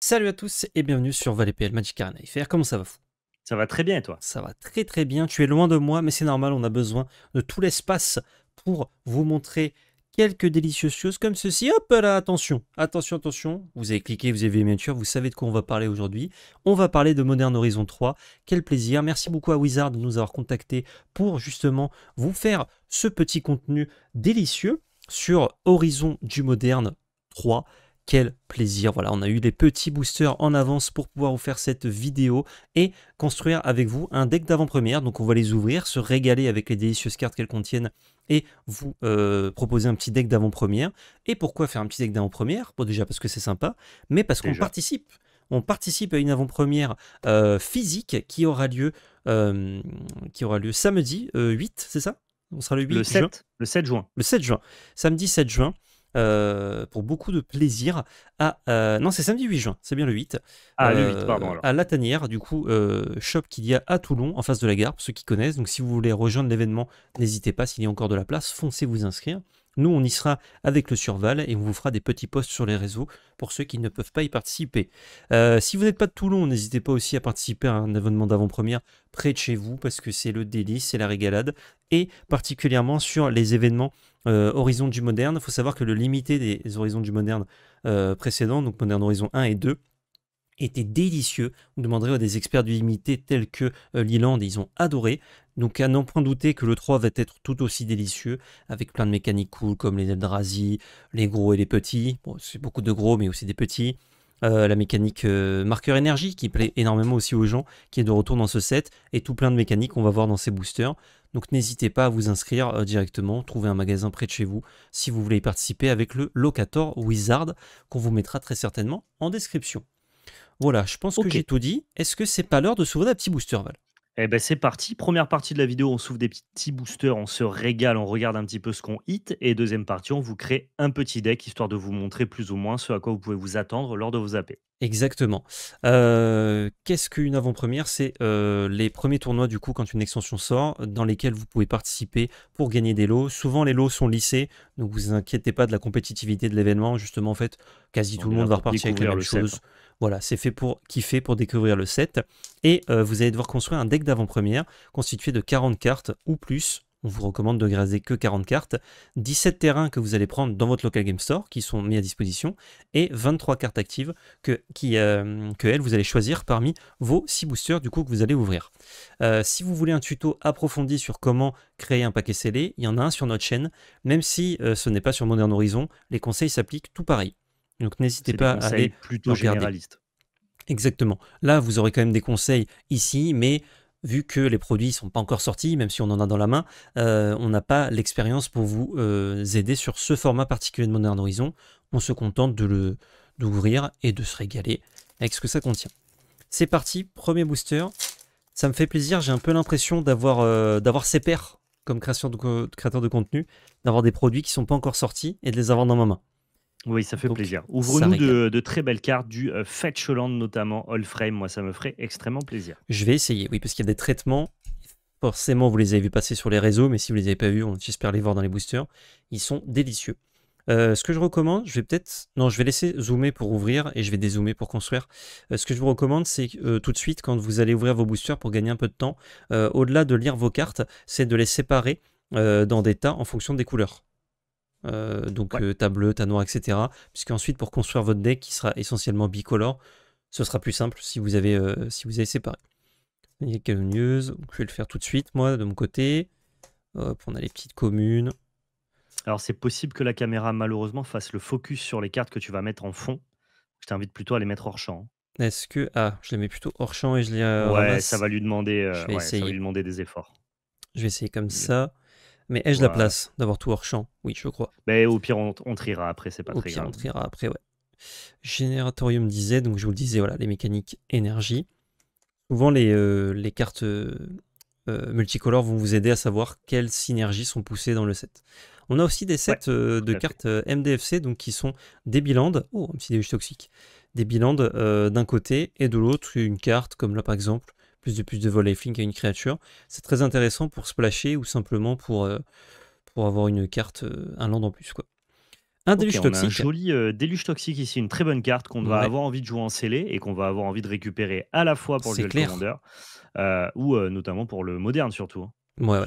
Salut à tous et bienvenue sur ValetPL Magic Arena FR. Comment ça va fou Ça va très bien et toi Ça va très très bien. Tu es loin de moi, mais c'est normal, on a besoin de tout l'espace pour vous montrer quelques délicieuses choses comme ceci. Hop là, attention, attention, attention. Vous avez cliqué, vous avez bien sûr, vous savez de quoi on va parler aujourd'hui. On va parler de Modern Horizon 3. Quel plaisir. Merci beaucoup à Wizard de nous avoir contactés pour justement vous faire ce petit contenu délicieux sur Horizon du Modern 3 quel plaisir. Voilà, on a eu les petits boosters en avance pour pouvoir vous faire cette vidéo et construire avec vous un deck d'avant-première. Donc on va les ouvrir, se régaler avec les délicieuses cartes qu'elles contiennent et vous euh, proposer un petit deck d'avant-première. Et pourquoi faire un petit deck d'avant-première bon, Déjà parce que c'est sympa, mais parce qu'on participe. On participe à une avant-première euh, physique qui aura lieu, euh, qui aura lieu samedi 8, c'est ça on sera le 8 le 7, Le 7 juin. Le 7 juin. Samedi 7 juin. Euh, pour beaucoup de plaisir. À, euh, non, c'est samedi 8 juin, c'est bien le 8. Ah, le 8, euh, pardon. À La Tanière, du coup, shop qu'il y a à Toulon, en face de la gare, pour ceux qui connaissent. Donc si vous voulez rejoindre l'événement, n'hésitez pas, s'il y a encore de la place, foncez vous inscrire. Nous, on y sera avec le Surval et on vous fera des petits posts sur les réseaux pour ceux qui ne peuvent pas y participer. Euh, si vous n'êtes pas de Toulon, n'hésitez pas aussi à participer à un événement d'avant-première près de chez vous parce que c'est le délice, c'est la régalade et particulièrement sur les événements euh, Horizon du Moderne. Il faut savoir que le limité des Horizons du Moderne euh, précédents, donc Moderne Horizon 1 et 2, était délicieux. Vous demanderez à des experts du limité tels que Liland, ils ont adoré. Donc à n'en point douter que le 3 va être tout aussi délicieux, avec plein de mécaniques cool comme les Eldrazi, les gros et les petits. Bon, c'est beaucoup de gros mais aussi des petits. Euh, la mécanique euh, marqueur énergie qui plaît énormément aussi aux gens, qui est de retour dans ce set, et tout plein de mécaniques qu'on va voir dans ces boosters. Donc n'hésitez pas à vous inscrire euh, directement, trouver un magasin près de chez vous si vous voulez y participer avec le Locator Wizard qu'on vous mettra très certainement en description. Voilà, je pense que j'ai tout dit. Est-ce que c'est pas l'heure de s'ouvrir un petit booster Val eh ben c'est parti. Première partie de la vidéo, on s'ouvre des petits boosters, on se régale, on regarde un petit peu ce qu'on hit. Et deuxième partie, on vous crée un petit deck histoire de vous montrer plus ou moins ce à quoi vous pouvez vous attendre lors de vos AP. Exactement. Euh, qu'est-ce qu'une avant-première C'est euh, les premiers tournois du coup quand une extension sort, dans lesquels vous pouvez participer pour gagner des lots. Souvent les lots sont lissés, donc vous inquiétez pas de la compétitivité de l'événement. Justement, en fait, quasi tout le monde va repartir avec la chose. Hein. Voilà, c'est fait pour kiffer, pour découvrir le set. Et euh, vous allez devoir construire un deck d'avant-première constitué de 40 cartes ou plus. On vous recommande de graser que 40 cartes, 17 terrains que vous allez prendre dans votre local game store qui sont mis à disposition et 23 cartes actives que, euh, vous allez choisir parmi vos 6 boosters du coup que vous allez ouvrir. Euh, si vous voulez un tuto approfondi sur comment créer un paquet scellé, il y en a un sur notre chaîne. Même si ce n'est pas sur Modern Horizon, les conseils s'appliquent tout pareil. Donc n'hésitez pas à aller plutôt regarder. généraliste. Exactement. Là, vous aurez quand même des conseils ici, mais vu que les produits ne sont pas encore sortis, même si on en a dans la main, euh, on n'a pas l'expérience pour vous euh, aider sur ce format particulier de Modern Horizon. On se contente de le d'ouvrir et de se régaler avec ce que ça contient. C'est parti, premier booster. Ça me fait plaisir, j'ai un peu l'impression d'avoir euh, d'avoir ses pairs comme création de, créateur de contenu, d'avoir des produits qui ne sont pas encore sortis et de les avoir dans ma main. Oui, ça fait plaisir. Ouvre-nous de, très belles cartes du euh, Fetchland notamment All Frame. Moi, ça me ferait extrêmement plaisir. Je vais essayer, oui, parce qu'il y a des traitements. Forcément, vous les avez vus passer sur les réseaux, mais si vous les avez pas vus, j'espère les voir dans les boosters. Ils sont délicieux. Euh, ce que je recommande, je vais peut-être. Non, je vais laisser zoomer pour ouvrir et je vais dézoomer pour construire. Euh, ce que je vous recommande, c'est tout de suite, quand vous allez ouvrir vos boosters pour gagner un peu de temps, au-delà de lire vos cartes, c'est de les séparer dans des tas en fonction des couleurs. Euh, donc ouais. euh, tas bleu, tas noir, etc. Puisqu'ensuite, pour construire votre deck qui sera essentiellement bicolore, ce sera plus simple si vous avez, euh, si vous avez séparé. Il y a je vais le faire tout de suite, moi, de mon côté. Hop, on a les petites communes. Alors, c'est possible que la caméra, malheureusement, fasse le focus sur les cartes que tu vas mettre en fond. Je t'invite plutôt à les mettre hors champ. Est-ce que. Ah, je les mets plutôt hors champ et je les. Euh, ouais, ça va lui demander, ouais, Ça va lui demander des efforts. Je vais essayer comme ça. Mais ai-je la place d'avoir tout hors champ Oui, je crois. Mais au pire, on, triera après, c'est pas très pire, grave. On triera après, ouais. Génératorium disait, donc je vous le disais, voilà, les mécaniques énergie. Souvent, les, euh, cartes euh, euh, multicolores vont vous aider à savoir quelles synergies sont poussées dans le set. On a aussi des sets de cartes MDFC, donc qui sont des bilandes. oh, un petit déluge toxique, des bilandes d'un côté et de l'autre une carte, comme là par exemple plus de plus de vol lifelink à une créature. C'est très intéressant pour splasher ou simplement pour, euh, pour avoir une carte, euh, un land en plus. Quoi. Un déluge toxique. joli euh, déluge toxique ici, une très bonne carte qu'on va avoir envie de jouer en scellé et qu'on va avoir envie de récupérer à la fois pour le ou notamment pour le moderne surtout. Hein, ouais,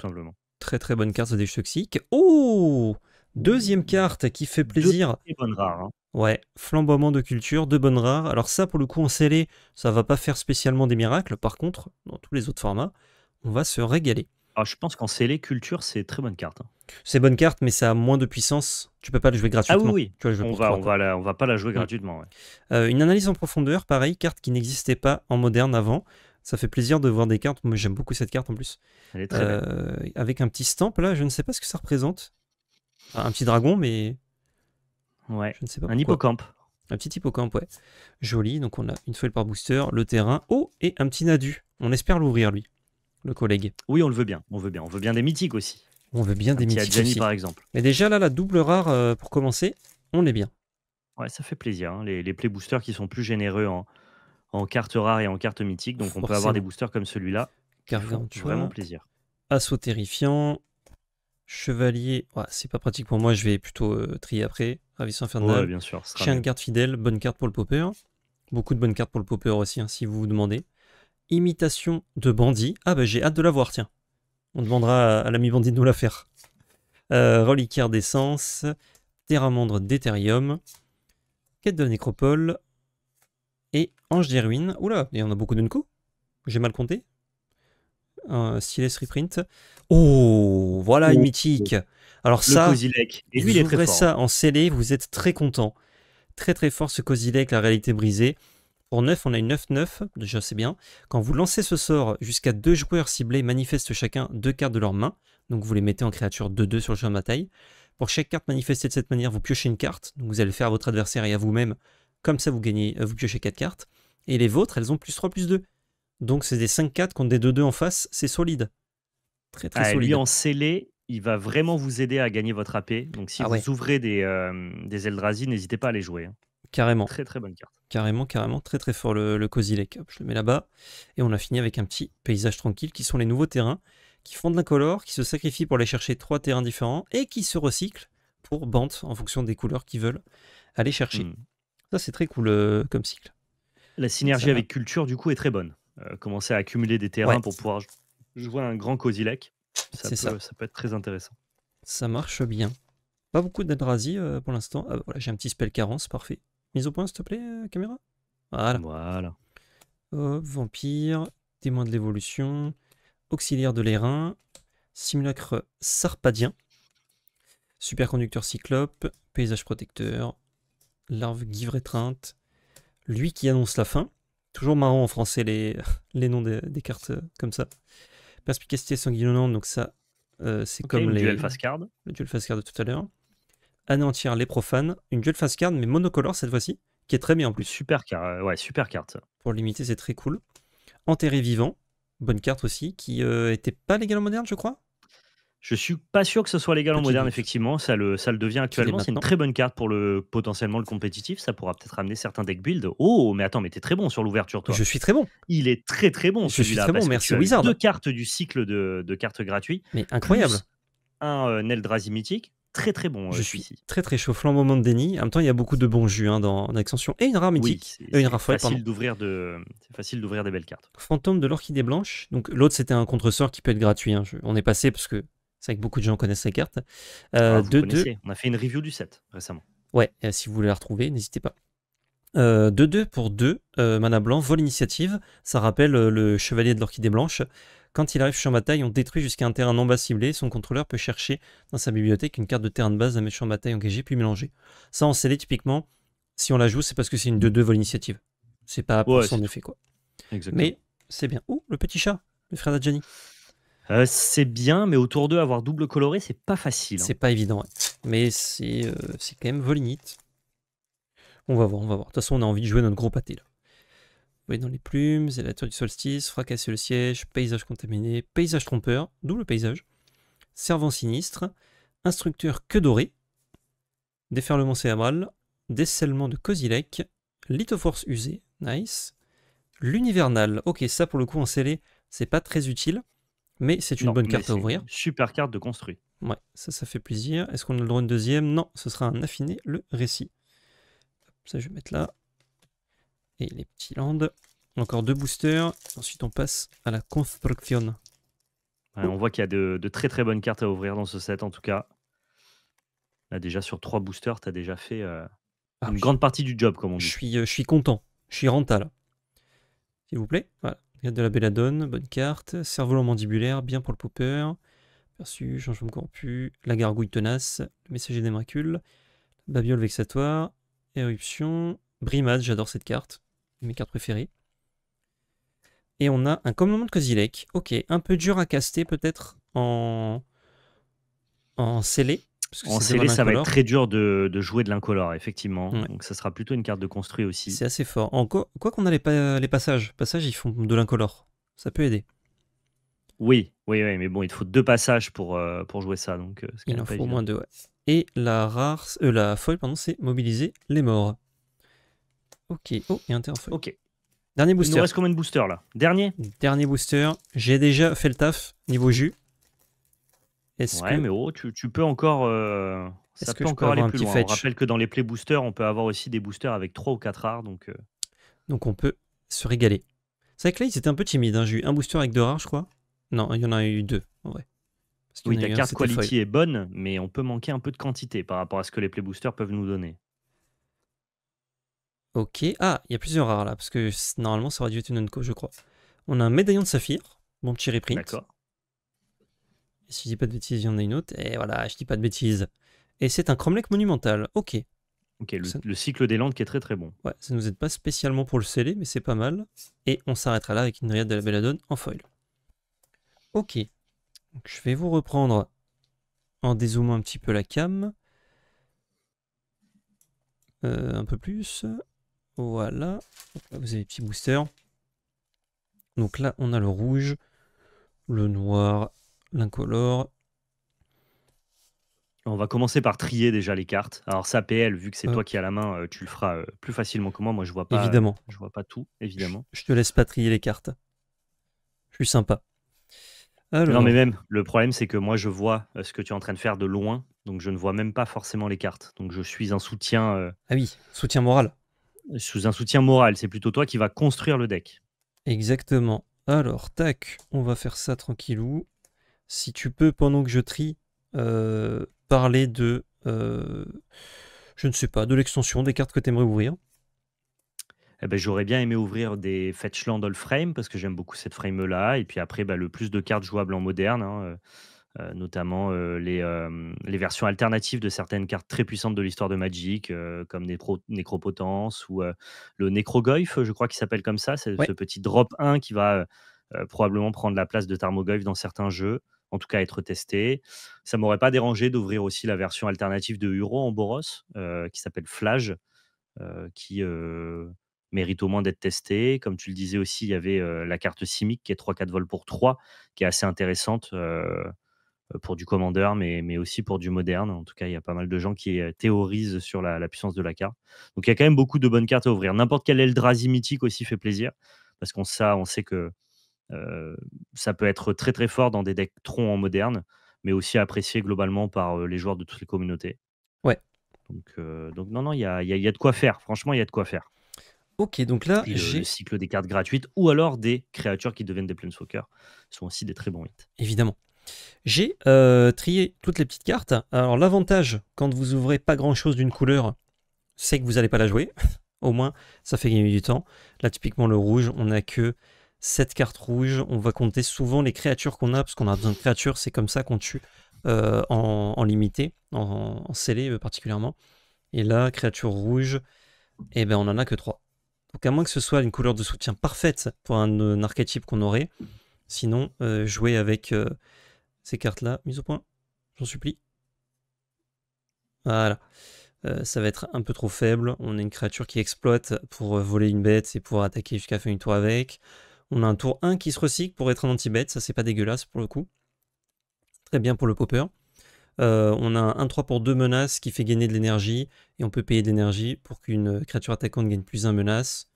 Très très bonne carte, ce déluge toxique. Oh Deuxième carte qui fait plaisir. Deux bonnes rares. Hein. Ouais, flamboiement de culture, de bonnes rares. Alors ça, pour le coup, en scellé, ça va pas faire spécialement des miracles. Par contre, dans tous les autres formats, on va se régaler. Alors, ah, je pense qu'en scellé, culture, c'est très bonne carte. Hein. C'est bonne carte, mais ça a moins de puissance. Tu peux pas le jouer ah gratuitement. Ah oui, oui. on, va, va pas la jouer mm. gratuitement. Euh, une analyse en profondeur, pareil, carte qui n'existait pas en moderne avant. Ça fait plaisir de voir des cartes. Moi, j'aime beaucoup cette carte en plus. Elle est euh, Avec un petit stamp là, je ne sais pas ce que ça représente un petit dragon, mais. Ouais. Je ne sais pas. Un hippocampe. Un petit hippocampe, ouais. Joli. Donc on a une feuille par booster, le terrain, oh, et un petit nadu. On espère l'ouvrir, lui, le collègue. Oui, on le veut bien. On veut bien. On veut bien des mythiques aussi. On veut bien des petit mythiques. Adjani, par exemple. Mais déjà, là, la double rare, euh, pour commencer, on est bien. Ouais, ça fait plaisir. Hein, les, les play boosters qui sont plus généreux en, cartes rares et en cartes mythiques. Donc on peut avoir des boosters comme celui-là. Car vraiment plaisir. Assaut terrifiant, Chevalier, c'est pas pratique pour moi, je vais plutôt euh, trier après. Ravis Infernal, ouais, bien sûr, Chien de Carte fidèle, bonne carte pour le popper. Hein. Beaucoup de bonnes cartes pour le popper aussi, hein, si vous vous demandez. Imitation de bandit. Ah bah j'ai hâte de la voir, tiens. On demandera à, l'ami bandit de nous la faire. Euh, reliquaire d'essence, Terramandre d'Ethereum, Quête de la Nécropole et Ange des Ruines. Oula, et on a beaucoup d'un coup J'ai mal compté un Reprint. Oh, voilà une oh. mythique. Alors ça, Et lui, il est très ça en scellé, vous êtes très content. Très très fort ce Kozilek, la réalité brisée. Pour 9, on a une 9-9, déjà c'est bien. Quand vous lancez ce sort, jusqu'à deux joueurs ciblés manifestent chacun deux cartes de leur main. Donc vous les mettez en créature 2-2 sur le champ de bataille. Pour chaque carte manifestée de cette manière, vous piochez une carte. vous allez le faire à votre adversaire et à vous-même. Comme ça, vous gagnez, euh, vous piochez 4 cartes. Et les vôtres, elles ont plus 3, plus 2. Donc c'est des 5-4 contre des 2-2 en face, c'est solide. Très très solide. Lui en scellé, il va vraiment vous aider à gagner votre AP. Donc si ah vous ouvrez des, euh, des Eldrazi, n'hésitez pas à les jouer. Hein. Carrément. Très très bonne carte. Carrément, carrément, très très fort le, le Kozilek. Je le mets là-bas. Et on a fini avec un petit paysage tranquille qui sont les nouveaux terrains, qui font de l'incolore, qui se sacrifient pour aller chercher trois terrains différents et qui se recyclent pour Bant en fonction des couleurs qu'ils veulent aller chercher. Hmm. Ça c'est très cool euh, comme cycle. La synergie avec culture du coup est très bonne. Euh, commencer à accumuler des terrains pour pouvoir jouer un grand Kozilek. Ça, peut, ça. peut être très intéressant. Ça marche bien. Pas beaucoup d'adrasi euh, pour l'instant. Ah, voilà, j'ai un petit spell carence, parfait. Mise au point, s'il te plaît, euh, caméra Voilà. vampire, témoin de l'évolution, auxiliaire de l'airain, simulacre sarpadien, superconducteur cyclope, paysage protecteur, larve guivre étreinte, lui qui annonce la fin, Toujours marrant en français les, les noms des cartes euh, comme ça. Perspicacité sanguinolente, donc ça, euh, c'est comme les. Duel face card. Le duel face card de tout à l'heure. Anéantir les profanes. Une duel face card, mais monocolore cette fois-ci, qui est très bien en plus. Super, carte euh, ouais, super carte. Pour limiter, c'est très cool. Enterré vivant, bonne carte aussi, qui était pas légale moderne, je crois. Je suis pas sûr que ce soit légal en moderne, effectivement. Ça le, ça devient actuellement. C'est une très bonne carte pour le potentiellement le compétitif. Ça pourra peut-être amener certains deck builds. Oh, mais attends, mais t'es très bon sur l'ouverture, toi. Je suis très bon. Il est très très bon. Je suis très bon. Merci Wizard. Deux cartes du cycle de, cartes gratuites. Mais incroyable. un euh, Neldrazi mythique. Très très bon. Euh, je suis très très chaud. Moment de déni. En même temps, il y a beaucoup de bons jus hein, dans l'extension et une rare mythique. et euh, une rare facile d'ouvrir de. C'est facile d'ouvrir des belles cartes. Fantôme de l'orchidée blanche. Donc l'autre c'était un contre-sort qui peut être gratuit. Hein. On est passé parce que c'est vrai que beaucoup de gens connaissent la euh, ah, carte. On a fait une review du set récemment. Ouais, euh, si vous voulez la retrouver, n'hésitez pas. 2 euh, de 2 pour 2, Mana Blanc vol initiative, Ça rappelle le chevalier de l'orchidée blanche. Quand il arrive sur bataille, on détruit jusqu'à un terrain non bas ciblé. Son contrôleur peut chercher dans sa bibliothèque une carte de terrain de base à mettre méchant bataille engagé puis mélanger. Ça en scellé, typiquement, si on la joue, c'est parce que c'est une 2-2 vol initiative. C'est pas pour son effet quoi. Mais c'est bien. Ouh, le petit chat, le frère d'Adjani. Euh, c'est bien, mais autour d'eux, avoir double coloré, c'est pas facile. Hein. C'est pas évident, mais euh, c'est quand même Volinite. On va voir, on va voir. De toute façon, on a envie de jouer notre gros pâté là. Vous voyez dans les plumes, c'est du solstice, fracasser le siège, paysage contaminé, paysage trompeur, double paysage, servant sinistre, instructeur que doré, déferlement cérébral, décèlement de Kozilek, lithoforce usée, nice, l'univernal. Ok, ça pour le coup en scellé, c'est pas très utile mais c'est une bonne carte à ouvrir. Super carte de construit. Ouais, ça, ça fait plaisir. Est-ce qu'on a le droit une deuxième Non, ce sera un affiné, le récit. Ça, je vais mettre là. Et les petits landes. Encore deux boosters. Ensuite, on passe à la construction. on voit qu'il y a de, très très bonnes cartes à ouvrir dans ce set, en tout cas. Là, déjà, sur trois boosters, tu as déjà fait euh, ah une grande partie du job, comme on dit. Je suis, euh, je suis content. Je suis rentable. S'il vous plaît. Voilà. Garde de la Belladone, bonne carte. Cerveau mandibulaire, bien pour le popper. Perçu, changement corrompu, la gargouille tenace, le messager des miracles, babiole vexatoire, éruption, brimade, j'adore cette carte, mes cartes préférées. Et on a un commandement de Kozilek, ok, un peu dur à caster peut-être en... en scellé, en scellé, ça va être très dur de, jouer de l'incolore, effectivement. Donc ça sera plutôt une carte de construit aussi. C'est assez fort. quoi qu'on a les, passages. Passages, ils font de l'incolore. Ça peut aider. Oui, oui, oui, mais bon, il te faut deux passages pour, euh, jouer ça. Donc, euh, il en faut au moins deux, Et la, rare, euh, la foil, c'est mobiliser les morts. Ok, oh, et un Ok. Dernier booster. Il nous reste combien de boosters là Dernier Dernier booster. J'ai déjà fait le taf niveau jus mais oh, tu, peux encore. Euh, encore aller plus loin. On rappelle que dans les play boosters, on peut avoir aussi des boosters avec 3 ou 4 rares. Donc, euh. Donc on peut se régaler. C'est vrai que là, ils étaient un peu timide. Hein. J'ai eu un booster avec deux rares, je crois. Non, il y en a eu deux, en vrai. oui, ta carte quality est bonne, mais on peut manquer un peu de quantité par rapport à ce que les play boosters peuvent nous donner. Ok. Ah, il y a plusieurs rares là, parce que normalement, ça aurait dû être une unco, je crois. On a un médaillon de saphir, bon petit reprint. D'accord si je dis pas de bêtises, il y en a une autre. Et voilà, je dis pas de bêtises. Et c'est un cromlech monumental. Ok. Ok, le, cycle des Landes qui est très très bon. Ouais, ça nous aide pas spécialement pour le sceller, mais c'est pas mal. Et on s'arrêtera là avec une riade de la Belladone en foil. Ok. je vais vous reprendre en dézoomant un petit peu la cam. Euh, un peu plus. Voilà. vous avez les petits boosters. Donc là, on a le rouge, le noir l'incolore. On va commencer par trier déjà les cartes. Alors ça, PL, vu que c'est toi qui as la main, euh, tu le feras euh, plus facilement que moi. Moi, je vois pas. Évidemment. Je vois pas tout, évidemment. Je, te laisse pas trier les cartes. Je suis sympa. Non, mais même, le problème, c'est que moi, je vois euh, ce que tu es en train de faire de loin, donc je ne vois même pas forcément les cartes. Donc je suis un soutien. Ah oui, soutien moral. Sous un soutien moral, c'est plutôt toi qui vas construire le deck. Exactement. Alors, tac, on va faire ça tranquillou si tu peux, pendant que je trie, euh, parler de, euh, je ne sais pas, de l'extension, des cartes que tu aimerais ouvrir. Eh ben, J'aurais bien aimé ouvrir des Fetchland All Frame parce que j'aime beaucoup cette frame-là. Et puis après, bah, le plus de cartes jouables en moderne, hein, euh, notamment les, les, versions alternatives de certaines cartes très puissantes de l'histoire de Magic, comme Nécro Nécropotence ou le nécrogolf je crois qu'il s'appelle comme ça. C'est ce petit drop 1 qui va probablement prendre la place de Tarmogoyf dans certains jeux en tout cas être testé. Ça m'aurait pas dérangé d'ouvrir aussi la version alternative de Huro en Boros, euh, qui s'appelle Flage, euh, qui euh, mérite au moins d'être testé. Comme tu le disais aussi, il y avait la carte Simic qui est 3-4 vols pour 3, qui est assez intéressante pour du Commander, mais, mais aussi pour du moderne. En tout cas, il y a pas mal de gens qui théorisent sur la, puissance de la carte. Donc il y a quand même beaucoup de bonnes cartes à ouvrir. N'importe quel Eldrazi mythique aussi fait plaisir, parce qu'on on sait que euh, ça peut être très très fort dans des decks troncs en moderne, mais aussi apprécié globalement par euh, les joueurs de toutes les communautés. Ouais. Donc, euh, donc non, non, il y a, y a de quoi faire. Franchement, il y a de quoi faire. Ok, donc là, j'ai. Le cycle des cartes gratuites ou alors des créatures qui deviennent des Planeswalkers sont aussi des très bons hits. Évidemment. J'ai trié toutes les petites cartes. Alors, l'avantage, quand vous ouvrez pas grand chose d'une couleur, c'est que vous n'allez pas la jouer. Au moins, ça fait gagner du temps. Là, typiquement, le rouge, on n'a que cette carte rouge, on va compter souvent les créatures qu'on a, parce qu'on a besoin de créatures, c'est comme ça qu'on tue euh, en, limité, en, scellé euh, particulièrement. Et là, créature rouge, et eh ben, on n'en a que 3. Donc à moins que ce soit une couleur de soutien parfaite pour un, archétype qu'on aurait, sinon euh, jouer avec ces cartes-là, mise au point, j'en supplie. Voilà. ça va être un peu trop faible. On a une créature qui exploite pour voler une bête et pouvoir attaquer jusqu'à fin une tour avec. On a un tour 1 qui se recycle pour être un anti bête ça c'est pas dégueulasse pour le coup. Très bien pour le popper. Euh, on a un 3 pour 2 menaces qui fait gagner de l'énergie, et on peut payer de l'énergie pour qu'une créature attaquante gagne plus 1 menace,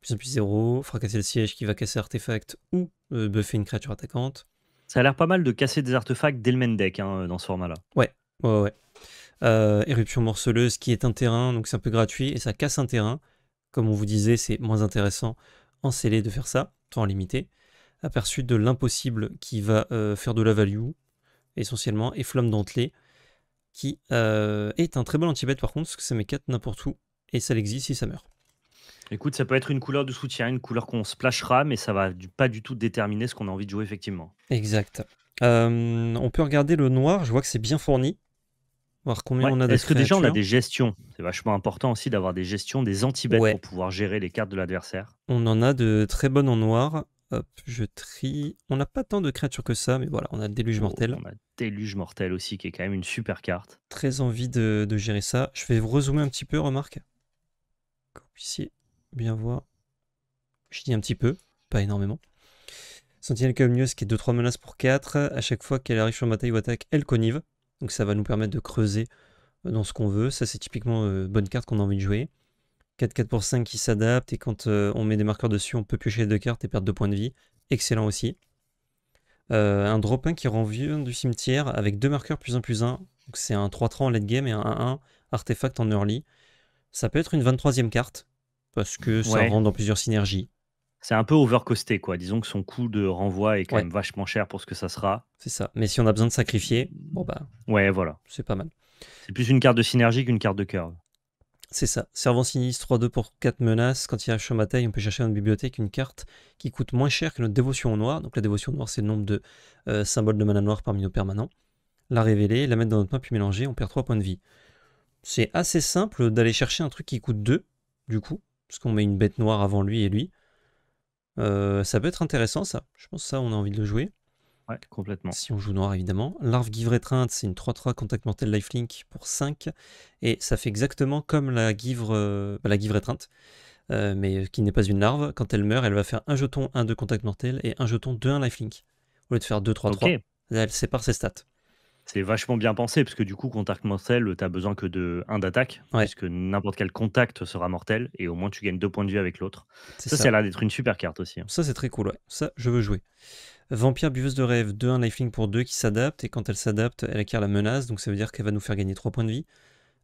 plus 1 plus 0, fracasser le siège qui va casser artefact ou euh, buffer une créature attaquante. Ça a l'air pas mal de casser des artefacts dès le main deck hein, dans ce format-là. Ouais, ouais, ouais. Euh, éruption morceleuse qui est un terrain, donc c'est un peu gratuit, et ça casse un terrain. Comme on vous disait, c'est moins intéressant en scellé de faire ça temps limité, aperçu de l'impossible qui va euh, faire de la value, essentiellement, et Flamme dentelée, qui euh, est un très bon anti bet par contre, parce que ça met 4 n'importe où, et ça l'existe si ça meurt. Écoute, ça peut être une couleur de soutien, une couleur qu'on splashera, mais ça va pas du tout déterminer ce qu'on a envie de jouer effectivement. Exact. Euh, on peut regarder le noir, je vois que c'est bien fourni. Voir combien on a Est-ce que déjà on a des gestions C'est vachement important aussi d'avoir des gestions des anti-bêtes pour pouvoir gérer les cartes de l'adversaire. On en a de très bonnes en noir. Hop, je trie. On n'a pas tant de créatures que ça, mais voilà, on a le déluge oh, mortel. on a déluge mortel aussi, qui est quand même une super carte. Très envie de, gérer ça. Je vais vous rezoomer un petit peu, remarque. Ici, bien voir. Je dis un petit peu, pas énormément. Sentinelle ce qui est 2-3 menaces pour 4. À chaque fois qu'elle arrive sur bataille, ou attaque, elle connive. Donc ça va nous permettre de creuser euh, dans ce qu'on veut. Ça, c'est typiquement une euh, bonne carte qu'on a envie de jouer. 4-4 pour 5 qui s'adapte. Et quand euh, on met des marqueurs dessus, on peut piocher les deux cartes et perdre deux points de vie. Excellent aussi. un drop 1 qui rend vieux du cimetière avec deux marqueurs plus 1 plus 1. Donc c'est un 3-3 en late game et un 1-1 artefact en early. Ça peut être une 23e carte parce que ça rentre dans plusieurs synergies. C'est un peu overcosté, quoi. Disons que son coût de renvoi est quand même vachement cher pour ce que ça sera. C'est ça. Mais si on a besoin de sacrifier, bon bah. Ouais, voilà. C'est pas mal. C'est plus une carte de synergie qu'une carte de curve. C'est ça. Servant sinistre 3-2 pour 4 menaces. Quand il y a un taille, on peut chercher dans une bibliothèque une carte qui coûte moins cher que notre dévotion au noir. Donc la dévotion au noir, c'est le nombre de euh, symboles de mana noir parmi nos permanents. La révéler, la mettre dans notre main, puis mélanger, on perd 3 points de vie. C'est assez simple d'aller chercher un truc qui coûte 2, du coup, parce qu'on met une bête noire avant lui et lui. Euh, ça peut être intéressant, ça. Je pense que ça, on a envie de le jouer. Ouais, complètement. Si on joue noir, évidemment. Larve Give Étreinte, c'est une 3-3 Contact Mortel Lifelink pour 5. Et ça fait exactement comme la Givre, euh, bah, la Étreinte, euh, mais qui n'est pas une larve. Quand elle meurt, elle va faire un jeton 1-2 Contact Mortel et un jeton 2-1 Lifelink. Au lieu de faire 2-3-3, elle sépare ses stats c'est vachement bien pensé, parce que du coup, contact mortel, tu as besoin que de 1 d'attaque, puisque n'importe quel contact sera mortel, et au moins tu gagnes 2 points de vie avec l'autre. Ça, ça, là a l'air d'être une super carte aussi. Hein. Ça, c'est très cool, Ça, je veux jouer. Vampire buveuse de rêve, 2, un lifelink pour 2 qui s'adapte, et quand elle s'adapte, elle acquiert la menace, donc ça veut dire qu'elle va nous faire gagner 3 points de vie.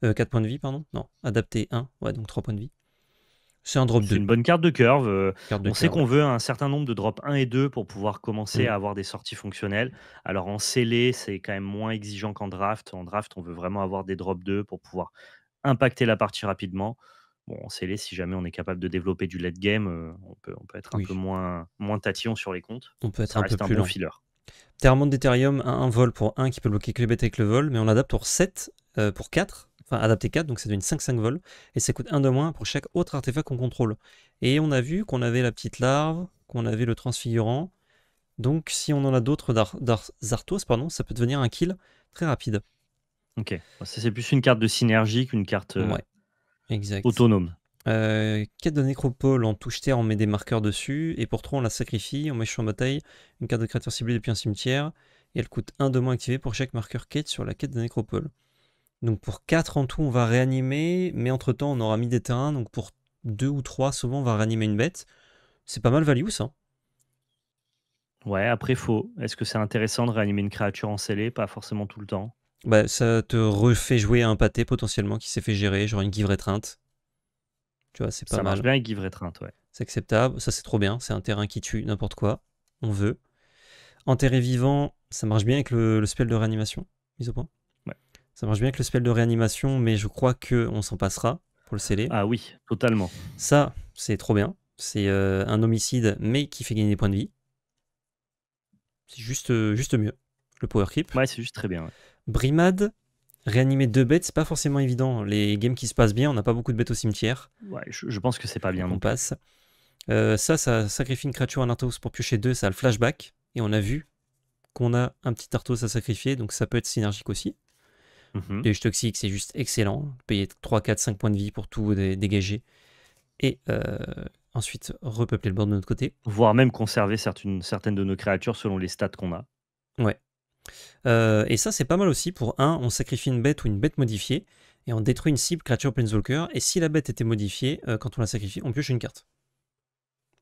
Euh, 4 points de vie, pardon Non, adapter 1, ouais, donc 3 points de vie. C'est un drop 2. une bonne carte de curve. Euh, on sait qu'on veut un certain nombre de drops 1 et 2 pour pouvoir commencer mm. à avoir des sorties fonctionnelles. Alors en scellé, c'est quand même moins exigeant qu'en draft. En draft, on veut vraiment avoir des drops 2 pour pouvoir impacter la partie rapidement. Bon, en scellé, si jamais on est capable de développer du late game, euh, on, peut, être un peu moins, moins tatillon sur les comptes. On peut être un peu plus un Filler. d'Ethereum, un, un, vol pour 1 qui peut bloquer que avec le vol, mais on l'adapte pour 7, euh, pour 4 adapté 4, donc ça devient 5-5 vols, et ça coûte 1 de moins pour chaque autre artefact qu'on contrôle. Et on a vu qu'on avait la petite larve, qu'on avait le transfigurant, donc si on en a d'autres d'Arthos, pardon, ça peut devenir un kill très rapide. Ok, c'est plus une carte de synergie qu'une carte euh, exact. autonome. Euh, quête de nécropole en touche terre, on met des marqueurs dessus, et pour 3 on la sacrifie, on met en bataille une carte de créature ciblée depuis un cimetière, et elle coûte 1 de moins activée pour chaque marqueur quête sur la quête de nécropole. Donc pour 4 en tout, on va réanimer, mais entre-temps, on aura mis des terrains. Donc pour 2 ou 3, souvent, on va réanimer une bête. C'est pas mal value, ça. Ouais, après, faux. Est-ce que c'est intéressant de réanimer une créature en scellé Pas forcément tout le temps. Bah, ça te refait jouer un pâté potentiellement qui s'est fait gérer, genre une givre étreinte. Tu vois, c'est pas mal. Ça marche bien, avec givre étreinte, ouais. C'est acceptable, ça c'est trop bien, c'est un terrain qui tue n'importe quoi, on veut. Enterré vivant, ça marche bien avec le, le spell de réanimation, mise au point. Ça marche bien avec le spell de réanimation, mais je crois que on s'en passera pour le sceller. Ah oui, totalement. Ça, c'est trop bien. C'est euh, un homicide, mais qui fait gagner des points de vie. C'est juste, euh, juste mieux. Le power creep. Ouais, c'est juste très bien. Brimade, réanimer deux bêtes, c'est pas forcément évident. Les games qui se passent bien, on n'a pas beaucoup de bêtes au cimetière. Ouais, je, pense que c'est pas bien. On passe. Euh, ça, ça sacrifie une créature à un Arthos pour piocher deux, ça a le flashback. Et on a vu qu'on a un petit Arthos à sacrifier, donc ça peut être synergique aussi. Mmh. je toxique, c'est juste excellent. Payer 3, 4, 5 points de vie pour tout dégager. Et euh, ensuite, repeupler le bord de notre côté. Voire même conserver certaines, certaines de nos créatures selon les stats qu'on a. Ouais. Euh, et ça, c'est pas mal aussi. Pour 1, on sacrifie une bête ou une bête modifiée. Et on détruit une cible, créature, planeswalker. Et si la bête était modifiée, euh, quand on la sacrifie, on pioche une carte.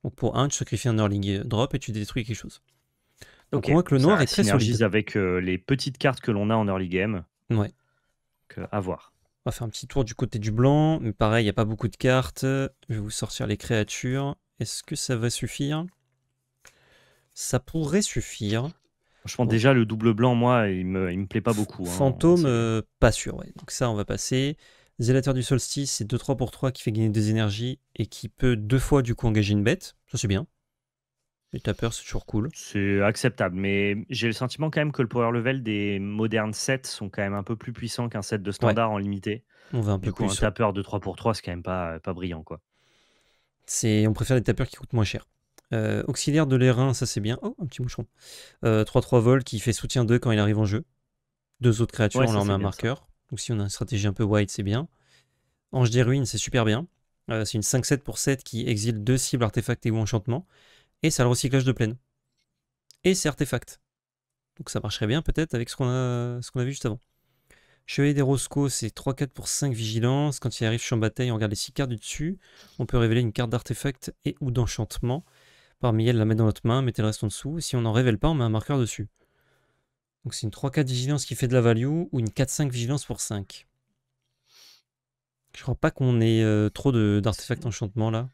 Donc pour 1, tu sacrifies un early Drop et tu détruis quelque chose. Donc on que le noir ça est très avec les petites cartes que l'on a en early game. Ouais. Donc euh, à voir. On va faire un petit tour du côté du blanc. Mais pareil, il n'y a pas beaucoup de cartes. Je vais vous sortir les créatures. Est-ce que ça va suffire Ça pourrait suffire. Franchement, déjà, le double blanc, moi, il me, il me plaît pas beaucoup. Hein. fantôme, euh, pas sûr. Ouais. Donc ça, on va passer. Zélateur du solstice, c'est 2-3 pour 3 qui fait gagner des énergies et qui peut deux fois du coup engager une bête. Ça, c'est bien. Les tapeurs, c'est toujours cool. C'est acceptable, mais j'ai le sentiment quand même que le power level des modernes sets sont quand même un peu plus puissants qu'un set de standard en limité. On va un peu du coup, Un tapeur de 3 pour 3, c'est quand même pas, pas brillant, quoi. C'est, on préfère des tapeurs qui coûtent moins cher. Euh, auxiliaire de l'airain, ça c'est bien. Oh, un petit mouchon. 3-3 euh, vol qui fait soutien 2 quand il arrive en jeu. Deux autres créatures, on leur met un marqueur. Donc si on a une stratégie un peu wide, c'est bien. Ange des ruines, c'est super bien. Euh, c'est une 5-7 pour 7 qui exile deux cibles, artefacts et ou enchantements. Et ça le recyclage de plaine. Et c'est artefact. Donc ça marcherait bien peut-être avec ce qu'on a, a vu juste avant. Chevalier des Roscoe, c'est 3-4 pour 5 vigilance. Quand il arrive sur bataille, on regarde les 6 cartes du dessus. On peut révéler une carte d'artefact et ou d'enchantement. Parmi elles, la mettre dans notre main, mettez le reste en dessous. Si on n'en révèle pas, on met un marqueur dessus. Donc c'est une 3-4 vigilance qui fait de la value ou une 4-5 vigilance pour 5. Je crois pas qu'on ait euh, trop d'artefacts enchantement là.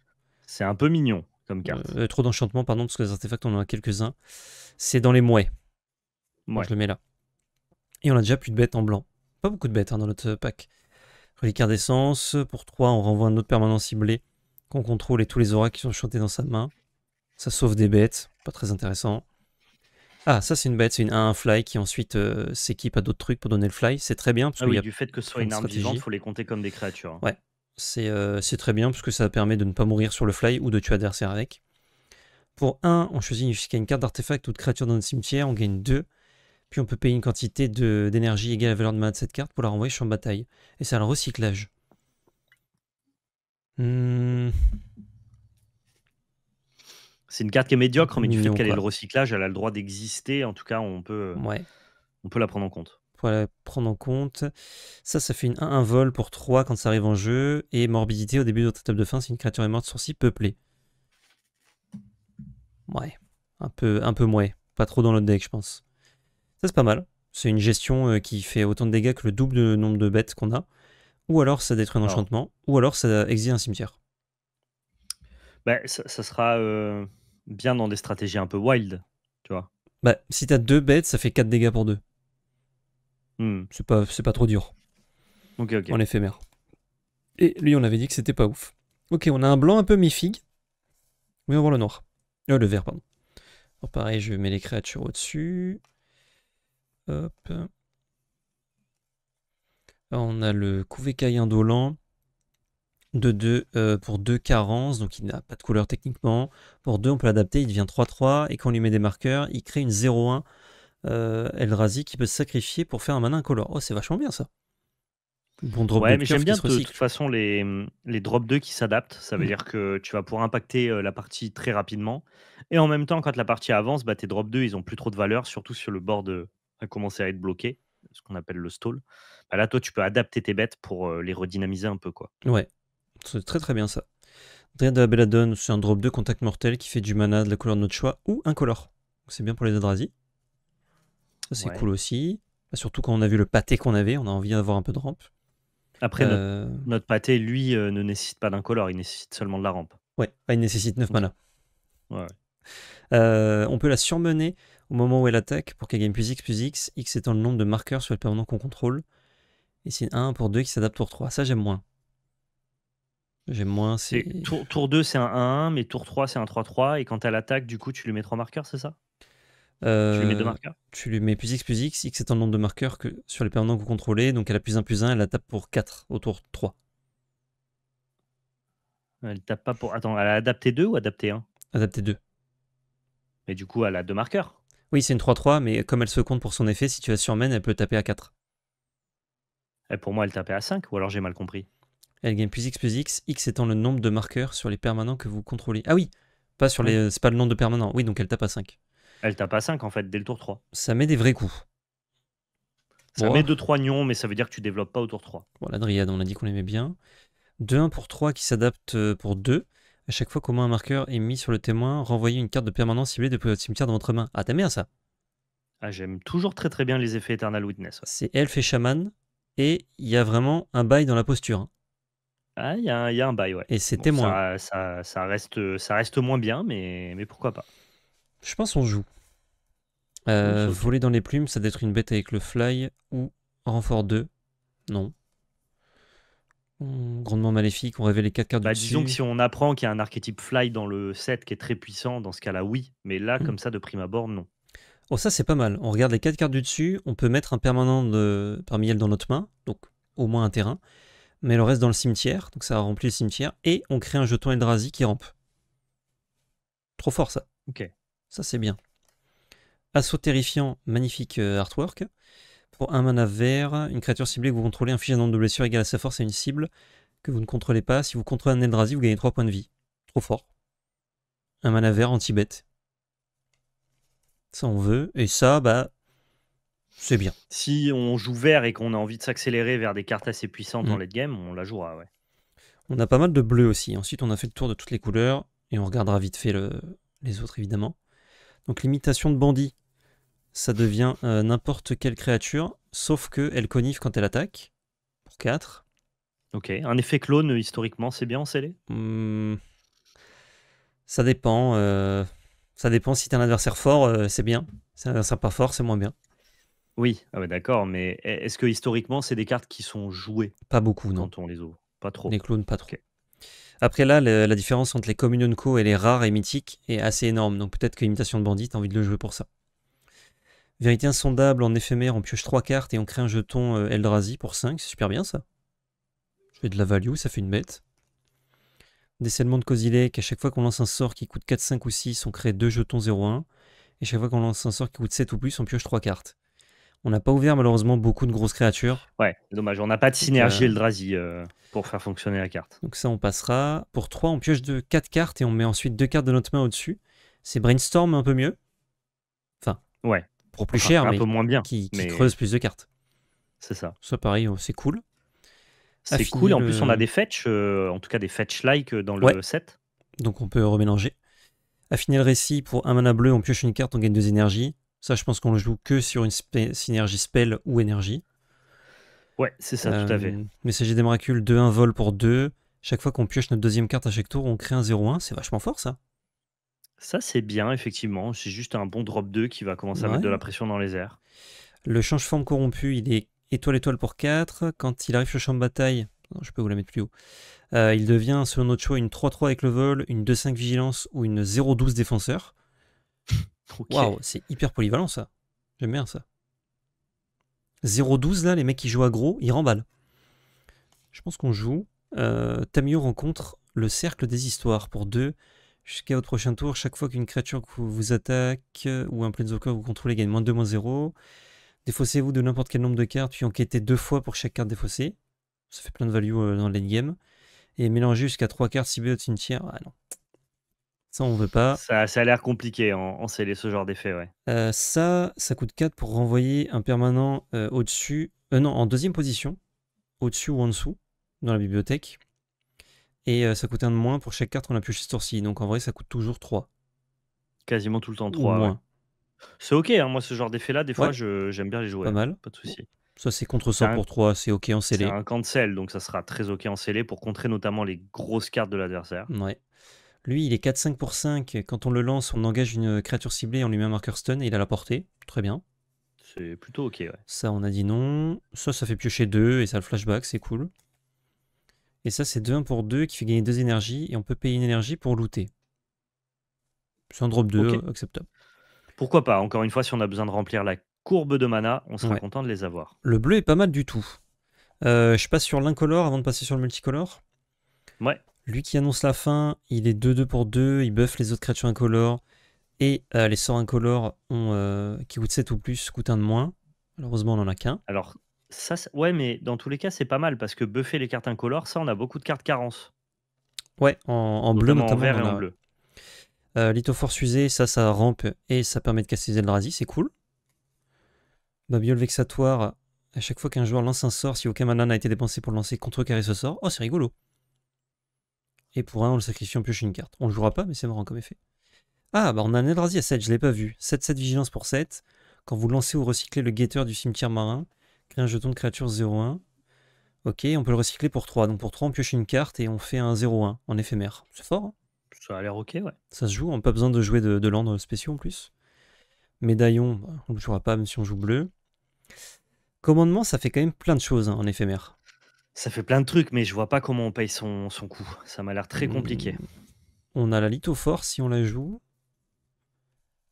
C'est un peu mignon. Euh, euh, trop d'enchantement, pardon, parce que les artefacts, on en a quelques-uns. C'est dans les mouets. Je le mets là. Et on a déjà plus de bêtes en blanc. Pas beaucoup de bêtes hein, dans notre pack. Reliquaire d'essence. Pour 3, on renvoie un autre permanent ciblé qu'on contrôle et tous les oracles qui sont chantés dans sa main. Ça sauve des bêtes. Pas très intéressant. Ah, ça c'est une bête, c'est une 1 fly qui ensuite euh, s'équipe à d'autres trucs pour donner le fly. C'est très bien. Parce ah du fait que ce soit une arme vivante, il faut les compter comme des créatures. Ouais. Euh, c'est très bien parce que ça permet de ne pas mourir sur le fly ou de tuer adversaire avec. Pour 1, on choisit une carte d'artefact ou de créature dans le cimetière, on gagne 2. Puis on peut payer une quantité d'énergie égale à la valeur de mana de cette carte pour la renvoyer sur bataille. Et c'est un recyclage. Hmm. C'est une carte qui est médiocre, mais tu non, qu'elle est le recyclage, elle a le droit d'exister. En tout cas, on peut, on peut la prendre en compte pour la prendre en compte. Ça, ça fait une vol pour 3 quand ça arrive en jeu. Et morbidité au début de votre étape de fin si une créature est morte sur peuplée. Ouais, un peu, un peu mouais. Pas trop dans l'autre deck, je pense. Ça, c'est pas mal. C'est une gestion euh, qui fait autant de dégâts que le double de nombre de bêtes qu'on a. Ou alors ça détruit un ah. enchantement, ou alors ça exile un cimetière. Bah, ça, sera euh, bien dans des stratégies un peu wild, tu vois. Bah, si t'as deux bêtes, ça fait 4 dégâts pour deux. Hmm. C'est pas, trop dur. Ok, ok. En éphémère. Et lui, on avait dit que c'était pas ouf. Ok, on a un blanc un peu mi On va voir le noir. Euh, le vert, pardon. Alors pareil, je mets les créatures au-dessus. Hop. Ah, on a le Kouvekai indolent de 2 euh, pour 2 carences, donc il n'a pas de couleur techniquement. Pour 2, on peut l'adapter, il devient 3-3, et quand on lui met des marqueurs, il crée une 0-1 euh, Eldrazi qui peut se sacrifier pour faire un mana incolore. Oh, c'est vachement bien ça. Bon drop ouais, mais j'aime bien de toute façon les, les drop 2 qui s'adaptent. Ça veut mm. dire que tu vas pouvoir impacter euh, la partie très rapidement. Et en même temps, quand la partie avance, bah, tes drop 2, ils ont plus trop de valeur, surtout sur le bord de, euh, à commencer à être bloqué, ce qu'on appelle le stall. Bah, là, toi, tu peux adapter tes bêtes pour euh, les redynamiser un peu. quoi. Ouais, c'est très très bien ça. Dread Belladone, c'est un drop 2 contact mortel qui fait du mana de la couleur de notre choix ou incolore. C'est bien pour les Adrazi c'est cool aussi. Bah, surtout quand on a vu le pâté qu'on avait, on a envie d'avoir un peu de rampe. Après, notre, euh, pâté, lui, euh, ne nécessite pas d'un color, il nécessite seulement de la rampe. Ouais, ah, il nécessite 9 mana. Ouais. Euh, on peut la surmener au moment où elle attaque pour qu'elle gagne plus X plus X, X étant le nombre de marqueurs sur le permanent qu'on contrôle. Et c'est 1 pour 2 qui s'adapte tour 3. Ça, j'aime moins. J'aime moins. Tour, tour 2, c'est un 1-1, mais tour 3, c'est un 3-3. Et quand elle attaque, du coup, tu lui mets 3 marqueurs, c'est ça tu lui mets 2 euh, marqueurs. Tu lui mets plus X plus X. X étant le nombre de marqueurs que sur les permanents que vous contrôlez. Donc elle a plus 1 plus 1, elle la tape pour 4 autour 3. Elle tape pas pour. Attends, elle a adapté 2 ou adapté 1 Adapté 2. Mais du coup, elle a deux marqueurs. Oui, c'est une 3-3, mais comme elle se compte pour son effet, si tu la surmènes, elle peut taper à 4. pour moi, elle tapait à 5, ou alors j'ai mal compris. Elle gagne plus X plus X, X étant le nombre de marqueurs sur les permanents que vous contrôlez. Ah oui, pas sur les. Euh, c'est pas le nombre de permanents. Oui, donc elle tape à 5. Elle tape à 5 en fait, dès le tour 3. Ça met des vrais coups. Ça met 2-3 nions, mais ça veut dire que tu développes pas au tour 3. Bon, la on a dit qu'on aimait bien. 2-1 pour 3 qui s'adapte euh, pour 2. À chaque fois qu'au moins un marqueur est mis sur le témoin, renvoyez une carte de permanence ciblée depuis votre cimetière dans votre main. Ah, t'aimes bien ça ah, J'aime toujours très très bien les effets Eternal Witness. C'est elf et chaman, et il y a vraiment un bail dans la posture. Hein. Ah, il y, a un bail, ouais. Et c'est témoin. Ça, ça, reste, ça reste moins bien, mais, mais pourquoi pas. Je pense on euh, joue. voler dans les plumes, ça doit être une bête avec le fly ou renfort 2. Non. Hmm, grandement maléfique, on révèle les 4 cartes bah, Disons que si on apprend qu'il y a un archétype fly dans le set qui est très puissant, dans ce cas-là, oui. Mais là, hmm. comme ça, de prime abord, non. Oh, ça, c'est pas mal. On regarde les 4 cartes du dessus. On peut mettre un permanent de... parmi elles dans notre main, donc au moins un terrain. Mais le reste dans le cimetière, donc ça rempli le cimetière. Et on crée un jeton Eldrazi qui rampe. Trop fort, ça. Ok. Ça, c'est bien. Assaut terrifiant, magnifique euh, artwork. Pour un mana vert, une créature ciblée que vous contrôlez inflige un nombre de blessure égal à sa force et une cible que vous ne contrôlez pas. Si vous contrôlez un Eldrazi, vous gagnez 3 points de vie. Trop fort. Un mana vert anti-bête. Ça, on veut. Et ça, bah, c'est bien. Si on joue vert et qu'on a envie de s'accélérer vers des cartes assez puissantes dans mm. les game, on la jouera, ouais. On a pas mal de bleu aussi. Ensuite, on a fait le tour de toutes les couleurs et on regardera vite fait les autres, évidemment. Donc l'imitation de bandit, ça devient euh, n'importe quelle créature, sauf que elle connive quand elle attaque, pour 4. Ok, un effet clone, euh, historiquement, c'est bien en scellé hum, Ça dépend. Euh, ça dépend si t'es un adversaire fort, c'est bien. Si un adversaire pas fort, c'est moins bien. Oui, ah ouais, d'accord, mais est-ce que historiquement, c'est des cartes qui sont jouées Pas beaucoup, non. Quand on les ouvre, pas trop. Des clones, pas trop. Après là, la, différence entre les communion co et les rares et mythiques est assez énorme, donc peut-être que l'imitation de bandit, a envie de le jouer pour ça. Vérité insondable en éphémère, on pioche 3 cartes et on crée un jeton euh, Eldrazi pour 5, c'est super bien ça. Je fais de la value, ça fait une bête. Décèlement de Kozilek, à chaque fois qu'on lance un sort qui coûte 4, 5 ou 6, on crée 2 jetons 0-1. Et à chaque fois qu'on lance un sort qui coûte 7 ou plus, on pioche 3 cartes. On n'a pas ouvert malheureusement beaucoup de grosses créatures. Ouais, dommage. On n'a pas de synergie euh, le drazi euh, pour faire fonctionner la carte. Donc ça, on passera. Pour 3, on pioche 4 cartes et on met ensuite deux cartes de notre main au-dessus. C'est Brainstorm un peu mieux. Enfin, ouais. pour plus cher, un mais peu moins bien. Qui, creuse plus de cartes. C'est ça. Ça, pareil, euh, c'est cool. C'est cool. en plus, on a des fetch, en tout cas des fetch-like dans le set. Donc on peut remélanger. Affiner le récit pour un mana bleu, on pioche une carte, on gagne deux énergies. Ça, je pense qu'on le joue que sur une synergie spell ou énergie. Ouais, c'est ça, tout à fait. Euh, s'agit des miracules, de 1 vol pour 2. Chaque fois qu'on pioche notre deuxième carte à chaque tour, on crée un 0-1. C'est vachement fort, ça. Ça, c'est bien, effectivement. C'est juste un bon drop 2 qui va commencer à mettre de la pression dans les airs. Le change-forme corrompu, il est étoile-étoile pour 4. Quand il arrive sur le champ de bataille, je peux vous la mettre plus haut, euh, il devient, selon notre choix, une 3-3 avec le vol, une 2-5 vigilance ou une 0-12 défenseur. Waouh, c'est hyper polyvalent ça. J'aime bien ça. 0-12 là, les mecs qui jouent aggro, ils remballent. Je pense qu'on joue. Euh, Tamio rencontre le cercle des histoires pour 2. Jusqu'à votre prochain tour, chaque fois qu'une créature vous attaque euh, ou un planeswalker vous contrôlez gagne moins 2, moins 0. Défaussez-vous de n'importe quel nombre de cartes, puis enquêtez deux fois pour chaque carte défaussée. Ça fait plein de value euh, dans l'endgame. Et mélangez jusqu'à trois cartes si au cimetière. Ah non, ça, on veut pas. Ça, ça a l'air compliqué en, scellé, ce genre d'effet, ouais. Euh, ça, ça coûte 4 pour renvoyer un permanent euh, au-dessus. Euh, non, en deuxième position, au-dessus ou en dessous, dans la bibliothèque. Et ça coûte un de moins pour chaque carte qu'on a plus ce tour-ci. Donc en vrai, ça coûte toujours 3. Quasiment tout le temps 3. moins. C'est ok, hein, moi, ce genre d'effet-là, des fois, j'aime bien les jouer. Pas mal. Pas de souci. Ça, c'est contre 100 pour 3, c'est ok en scellé. C'est un cancel, donc ça sera très ok en scellé pour contrer notamment les grosses cartes de l'adversaire. Ouais. Lui, il est 4-5 pour 5. Quand on le lance, on engage une créature ciblée, on lui met un marqueur stun et il a la portée. Très bien. C'est plutôt ok, ouais. Ça, on a dit non. Ça, ça fait piocher 2 et ça le flashback, c'est cool. Et ça, c'est 2-1 pour 2 qui fait gagner 2 énergies et on peut payer une énergie pour looter. C'est un drop 2 acceptable. Pourquoi pas Encore une fois, si on a besoin de remplir la courbe de mana, on sera content de les avoir. Le bleu est pas mal du tout. Euh, je passe sur l'incolore avant de passer sur le multicolore. Ouais. Lui qui annonce la fin, il est 2-2 pour 2, il buff les autres créatures incolores. Et euh, les sorts incolores ont, euh, qui coûtent 7 ou plus coûtent un de moins. Malheureusement, on n'en a qu'un. Alors, ça, ouais, mais dans tous les cas, c'est pas mal parce que buffer les cartes incolores, ça, on a beaucoup de cartes carence. Ouais, en, bleu notamment. En vert en bleu. Euh, Lithoforce usé, ça, ça rampe et ça permet de casser Eldrazi, c'est cool. Babiol vexatoire, à chaque fois qu'un joueur lance un sort, si aucun mana n'a été dépensé pour le lancer, carré ce sort. Oh, c'est rigolo. Et pour un, on le sacrifie, on pioche une carte. On le jouera pas, mais c'est marrant comme effet. Ah, bah on a un Eldrazi à 7, je l'ai pas vu. 7-7 vigilance pour 7. Quand vous lancez ou recyclez le guetteur du cimetière marin, crée un jeton de créature 0-1. Ok, on peut le recycler pour 3. Donc pour 3, on pioche une carte et on fait un 0-1 en éphémère. C'est fort, hein Ça a l'air ok, ouais. Ça se joue, on hein. n'a pas besoin de jouer de, de landes spéciaux en plus. Médaillon, bah, on ne le jouera pas même si on joue bleu. Commandement, ça fait quand même plein de choses hein, en éphémère. Ça fait plein de trucs, mais je vois pas comment on paye son, son coût. Ça m'a l'air très compliqué. Hmm. On a la lithophore si on la joue.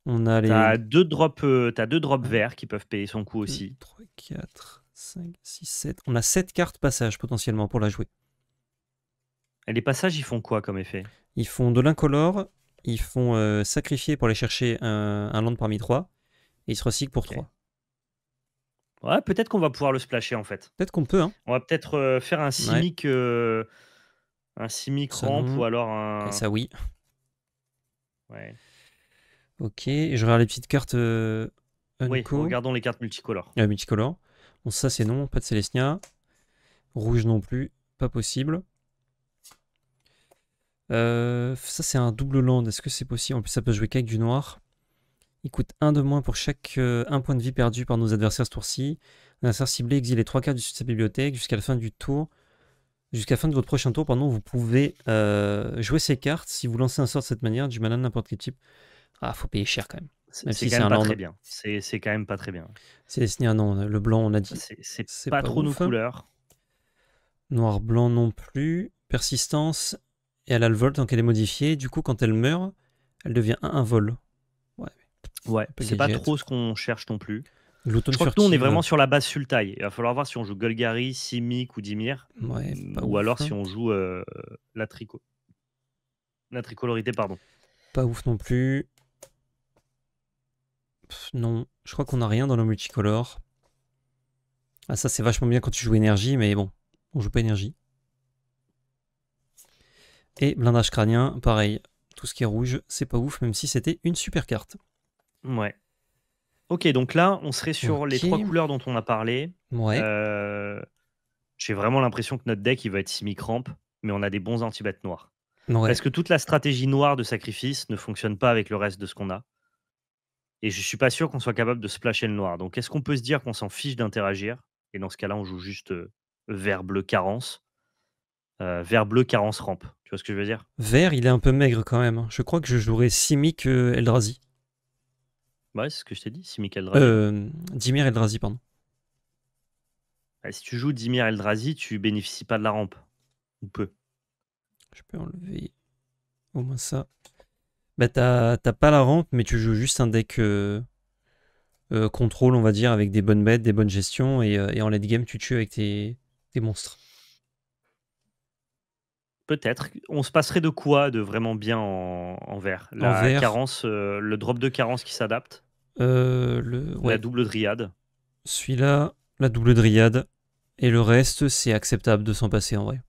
On a les. T'as deux drops, euh, deux drops verts qui peuvent payer son coût aussi. 3, 4, 5, 6, 7. On a 7 cartes passage potentiellement pour la jouer. les passages, ils font quoi comme effet Ils font de l'incolore, ils font euh, sacrifier pour aller chercher un, land parmi trois, et ils se recyclent pour trois. Ouais, peut-être qu'on va pouvoir le splasher en fait. Peut-être qu'on peut. Hein. On va peut-être euh, faire un simic, euh, un simic ramp ou alors un. ça oui. Ouais. Ok, je regarde les petites cartes. Euh, oui, regardons les cartes multicolores. Ah, multicolores. Bon, ça c'est non, pas de Célestia. Rouge non plus, pas possible. ça c'est un double land, est-ce que c'est possible En plus ça peut jouer qu'avec du noir. Il coûte 1 de moins pour chaque 1 euh, point de vie perdu par nos adversaires ce tour-ci. Un ciblé exilé 3 cartes de sa bibliothèque jusqu'à la fin du tour. Jusqu'à la fin de votre prochain tour, pardon, vous pouvez euh, jouer ces cartes si vous lancez un sort de cette manière, du mana n'importe quel type. Ah, faut payer cher quand même. C'est quand, même pas très bien. C'est quand même pas très bien. C'est non, le blanc, on a dit. C'est pas, trop nos couleurs. Noir, blanc non plus. Persistance. Et elle a le vol tant qu'elle est modifiée. Du coup, quand elle meurt, elle devient un vol. Ouais, c'est pas trop ce qu'on cherche non plus. Je crois que nous, on est vraiment sur la base Sultai. Il va falloir voir si on joue Golgari, Simic ou Dimir. ou alors si hein. on joue euh, la, la tricolorité. pardon. Pas ouf non plus. non, je crois qu'on a rien dans le multicolore. Ah, ça, c'est vachement bien quand tu joues énergie, mais bon, on joue pas énergie. Et blindage crânien, pareil. Tout ce qui est rouge, c'est pas ouf, même si c'était une super carte. Ouais. Ok, donc là, on serait sur les trois couleurs dont on a parlé. Ouais. Euh, j'ai vraiment l'impression que notre deck, il va être simi cramp mais on a des bons anti-bêtes noirs. Ouais. Parce que toute la stratégie noire de sacrifice ne fonctionne pas avec le reste de ce qu'on a. Et je suis pas sûr qu'on soit capable de splasher le noir. Donc, est-ce qu'on peut se dire qu'on s'en fiche d'interagir Et dans ce cas-là, on joue juste euh, vert-bleu carence. Euh, vert-bleu carence rampe. Tu vois ce que je veux dire Vert, il est un peu maigre quand même. Hein. Je crois que je jouerais Simic Eldrazi ouais, c'est ce que je t'ai dit, si Michael euh, Dimir Eldrazi, pardon. Bah, si tu joues Dimir Eldrazi, tu bénéficies pas de la rampe. Ou peu. Je peux enlever au moins ça. Bah t'as pas la rampe, mais tu joues juste un deck euh, euh, contrôle, on va dire, avec des bonnes bêtes, des bonnes gestions, et, en late game, tu tues avec tes, tes monstres. Peut-être. On se passerait de quoi de vraiment bien en, vert carence, le drop de carence qui s'adapte. Euh, le, La double dryade. Celui-là, la double dryade. Et le reste, c'est acceptable de s'en passer en vrai.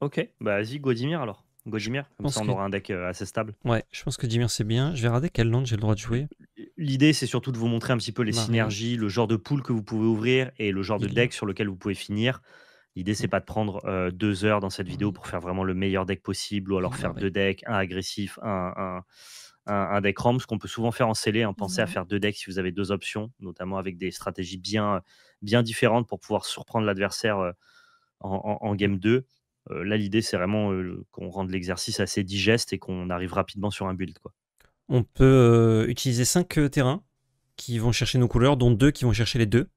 Ok, bah vas-y, Godimir alors. Godimir, comme ça on aura un deck euh, assez stable. Ouais, je pense que Godimir c'est bien. Je vais regarder quel land j'ai le droit de jouer. L'idée c'est surtout de vous montrer un petit peu les synergies, le genre de pool que vous pouvez ouvrir et le genre de deck sur lequel vous pouvez finir. L'idée, c'est mm. pas de prendre euh, deux heures dans cette mm. vidéo pour faire vraiment le meilleur deck possible ou alors faire deux decks, un agressif, un, un, deck ramp, ce qu'on peut souvent faire en scellé. Hein, Pensez à faire deux decks si vous avez deux options, notamment avec des stratégies bien, bien différentes pour pouvoir surprendre l'adversaire euh, en, game 2. Euh, là, l'idée, c'est vraiment euh, qu'on rende l'exercice assez digeste et qu'on arrive rapidement sur un build. Quoi. On peut utiliser cinq terrains qui vont chercher nos couleurs, dont deux qui vont chercher les deux.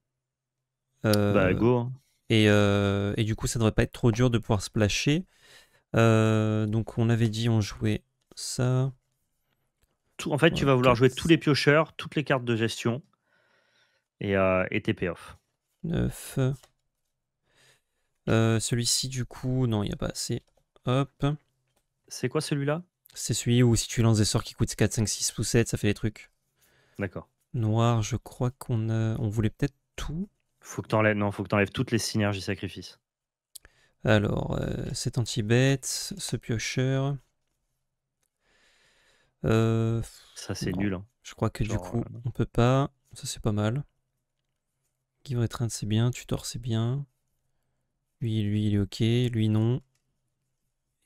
bah, go. Hein. Et, du coup, ça devrait pas être trop dur de pouvoir splasher. donc, on avait dit on jouait ça en fait, tu vas vouloir jouer tous les piocheurs, toutes les cartes de gestion et, euh, et tes payoffs. 9. Euh, celui-ci, du coup, non, il n'y a pas assez. Hop. C'est quoi celui-là C'est celui où si tu lances des sorts qui coûtent 4, 5, 6 ou 7, ça fait des trucs. D'accord. Noir, je crois qu'on on voulait peut-être tout. Faut que t'enlèves... Non, faut que enlèves toutes les synergies sacrifices. Alors, euh, cet anti-bête, ce piocheur. Euh, ça, c'est nul. Hein. Je crois que du coup, euh, on peut pas. Ça, c'est pas mal. être train c'est bien. Tutor, c'est bien. Lui, lui, il est ok. Lui, non.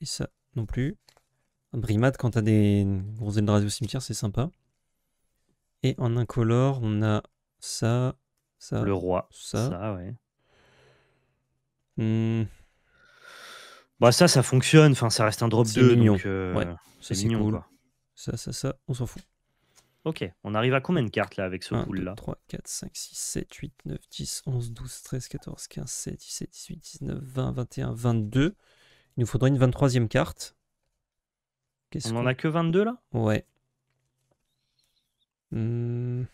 Et ça, non plus. Brimade, quand t'as des gros ailes au cimetière, c'est sympa. Et en incolore, on a ça, ça. Le roi. Ça, ça ouais. Hmm. Bah ça, ça fonctionne. Enfin, ça reste un drop 2, mignon. Euh, c'est mignon. Quoi. Ça, ça, ça, on s'en fout. Ok, on arrive à combien de cartes là avec ce pool là 2, 3, 4, 5, 6, 7, 8, 9, 10, 11, 12, 13, 14, 15, 16, 17, 18, 19, 20, 21, 22. Il nous faudrait une 23e carte. On en a que 22 là Ouais. Hmm.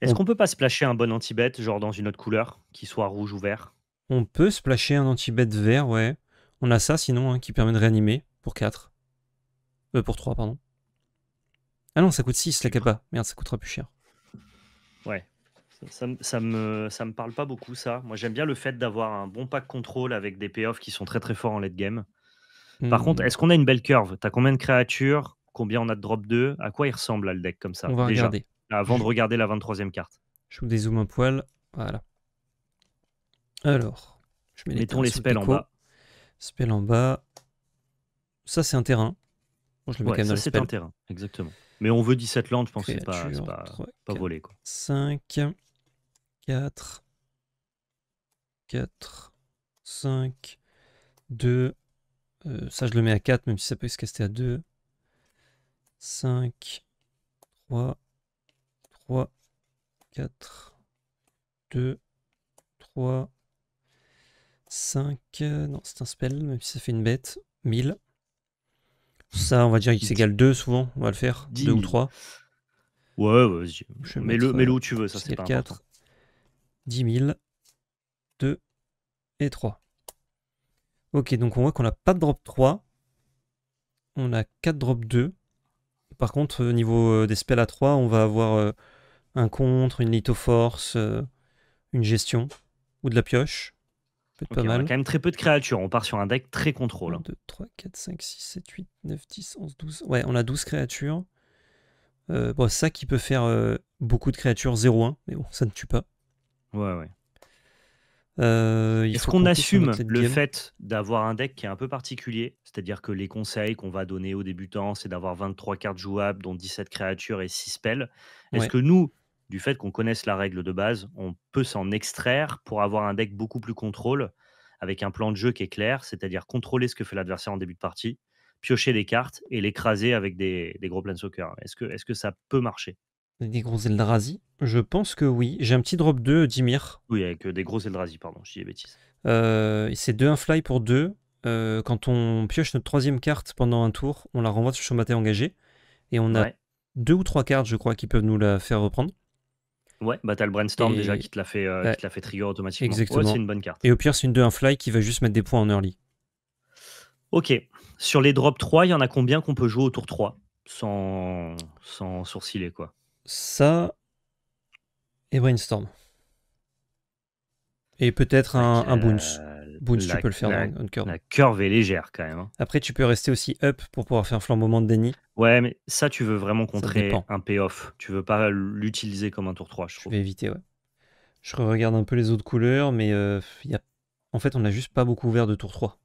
Est-ce qu'on qu'on peut pas splasher un bon anti-bet, genre dans une autre couleur, qui soit rouge ou vert On peut splasher un anti-bet vert, ouais. On a ça sinon, hein, qui permet de réanimer pour 4. Euh, pour 3, pardon. Ah non, ça coûte 6 la capa. Merde, ça coûtera plus cher. Ouais. Ça, ça, me, ça me parle pas beaucoup, ça. Moi, j'aime bien le fait d'avoir un bon pack contrôle avec des payoffs qui sont très très forts en late game. Par contre, hmm. est-ce qu'on a une belle curve T'as combien de créatures Combien on a de drop 2 À quoi il ressemble là, le deck comme ça On va regarder. Ah, avant de regarder la 23e carte. Je vous dézoome un poil. Voilà. Alors, je mets Mettons les spells en bas. Spells en bas. Ça, c'est un terrain le ça, c'est un terrain, exactement. Mais on veut 17 landes, je pense que c'est pas, pas, volé. Quoi. 5, 4, 4, 5, 2. ça, je le mets à 4, même si ça peut se caster à 2. 5, 3, 3, 4, 2, 3, 5. non, c'est un spell, même si ça fait une bête. 1000. Ça, on va dire qu'il s'égale 2 souvent, on va le faire. 2 ou 3. Ouais, ouais vas-y. Mets-le euh, où tu veux, ça c'est pas 4, important. 10 000, 2 et 3. Ok, donc on voit qu'on n'a pas de drop 3. On a 4 drop 2. Par contre, au euh, niveau euh, des spells à 3, on va avoir un contre, une force, une gestion ou de la pioche on a quand même très peu de créatures. On part sur un deck très contrôle. 1, 2, 3, 4, 5, 6, 7, 8, 9, 10, 11, 12. Ouais, on a 12 créatures. Euh, bon, ça qui peut faire euh, beaucoup de créatures 0-1, mais bon, ça ne tue pas. Ouais, ouais. Euh, Est-ce qu'on assume le fait d'avoir un deck qui est un peu particulier C'est-à-dire que les conseils qu'on va donner aux débutants, c'est d'avoir 23 cartes jouables, dont 17 créatures et 6 spells. Est-ce que nous, du fait qu'on connaisse la règle de base, on peut s'en extraire pour avoir un deck beaucoup plus contrôle, avec un plan de jeu qui est clair, c'est-à-dire contrôler ce que fait l'adversaire en début de partie, piocher les cartes et l'écraser avec des, gros plans soccer. Est-ce que, ça peut marcher Des gros Eldrazi Je pense que oui. J'ai un petit drop 2, Dimir. Oui, avec euh, des gros Eldrazi, pardon, je dis des bêtises. Euh, c'est 2 un fly pour 2. Euh, quand on pioche notre troisième carte pendant un tour, on la renvoie sur son engagé. Et on a deux ou trois cartes, je crois, qui peuvent nous la faire reprendre. Ouais, bah t'as le brainstorm déjà qui te la fait, euh, la fait trigger automatiquement. Exactement. c'est une bonne carte. Et au pire, c'est une 2-1 fly qui va juste mettre des points en early. Ok. Sur les drops 3, il y en a combien qu'on peut jouer au tour 3 sans, sans sourciller, quoi Ça et brainstorm. Et peut-être un, un bounce. Euh, Boons, tu peux le faire dans une curve. La curve est légère quand même. Hein. Après, tu peux rester aussi up pour pouvoir faire un flambement de déni. Ouais, mais ça, tu veux vraiment contrer un payoff. Tu veux pas l'utiliser comme un tour 3, je trouve. Je vais éviter, ouais. Je regarde un peu les autres couleurs, mais euh, il y en fait, on n'a juste pas beaucoup ouvert de tour 3.